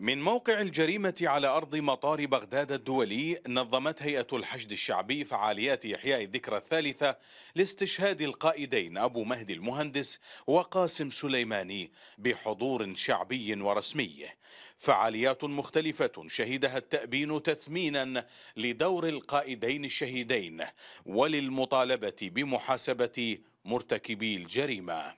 من موقع الجريمة على أرض مطار بغداد الدولي نظمت هيئة الحشد الشعبي فعاليات إحياء الذكرى الثالثة لاستشهاد القائدين أبو مهدي المهندس وقاسم سليماني بحضور شعبي ورسمي فعاليات مختلفة شهدها التأبين تثمينا لدور القائدين الشهيدين وللمطالبة بمحاسبة مرتكبي الجريمة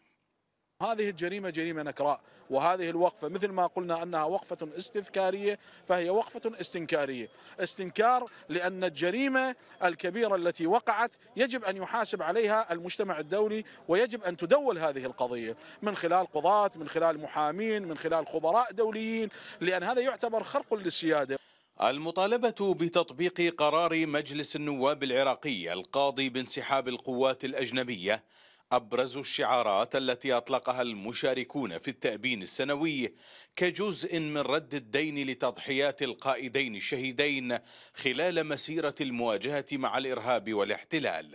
هذه الجريمة جريمة نكراء وهذه الوقفة مثل ما قلنا أنها وقفة استذكارية فهي وقفة استنكارية استنكار لأن الجريمة الكبيرة التي وقعت يجب أن يحاسب عليها المجتمع الدولي ويجب أن تدول هذه القضية من خلال قضاة من خلال محامين من خلال خبراء دوليين لأن هذا يعتبر خرق للسيادة المطالبة بتطبيق قرار مجلس النواب العراقي القاضي بانسحاب القوات الأجنبية أبرز الشعارات التي أطلقها المشاركون في التأبين السنوي كجزء من رد الدين لتضحيات القائدين الشهيدين خلال مسيرة المواجهة مع الإرهاب والاحتلال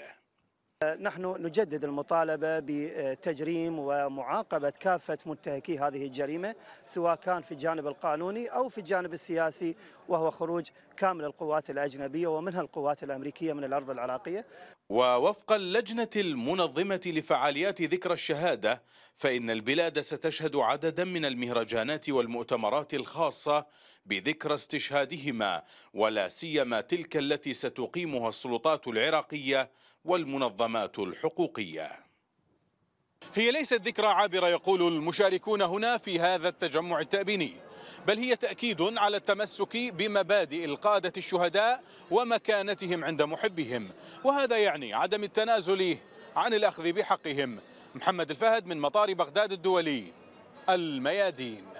نحن نجدد المطالبة بتجريم ومعاقبة كافة منتهكي هذه الجريمة سواء كان في الجانب القانوني أو في الجانب السياسي وهو خروج كامل القوات الأجنبية ومنها القوات الأمريكية من الأرض العراقية ووفق اللجنة المنظمة لفعاليات ذكرى الشهادة فإن البلاد ستشهد عددا من المهرجانات والمؤتمرات الخاصة بذكرى استشهادهما ولا سيما تلك التي ستقيمها السلطات العراقية والمنظمات الحقوقية هي ليست ذكرى عابرة يقول المشاركون هنا في هذا التجمع التأبيني بل هي تأكيد على التمسك بمبادئ القادة الشهداء ومكانتهم عند محبهم وهذا يعني عدم التنازل عن الأخذ بحقهم محمد الفهد من مطار بغداد الدولي الميادين